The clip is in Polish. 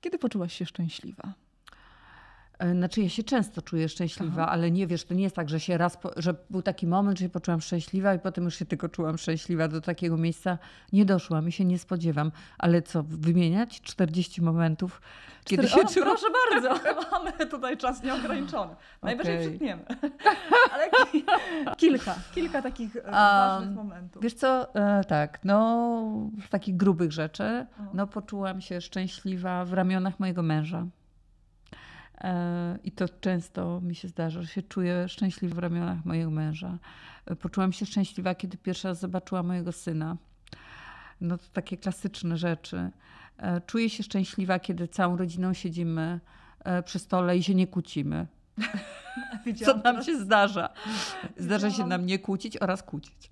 Kiedy poczułaś się szczęśliwa? E, znaczy, ja się często czuję szczęśliwa, Aha. ale nie wiesz, to nie jest tak, że się raz, po, że był taki moment, że się poczułam szczęśliwa i potem już się tylko czułam szczęśliwa. Do takiego miejsca nie doszłam i się nie spodziewam. Ale co, wymieniać 40 momentów, Cztery... kiedy się o, czułam... Proszę bardzo, mamy tutaj czas nieograniczony. Najwyżej okay. przytniemy. Ale kilka, kilka takich um, ważnych momentów. Wiesz co, e, tak, no z takich grubych rzeczy, no poczułam się szczęśliwa w ramionach mojego męża. E, I to często mi się zdarza, że się czuję szczęśliwa w ramionach mojego męża. E, poczułam się szczęśliwa, kiedy pierwszy raz zobaczyłam mojego syna. No to takie klasyczne rzeczy. E, czuję się szczęśliwa, kiedy całą rodziną siedzimy przy stole i się nie kłócimy. Co nam się zdarza? Zdarza się nam nie kłócić oraz kłócić.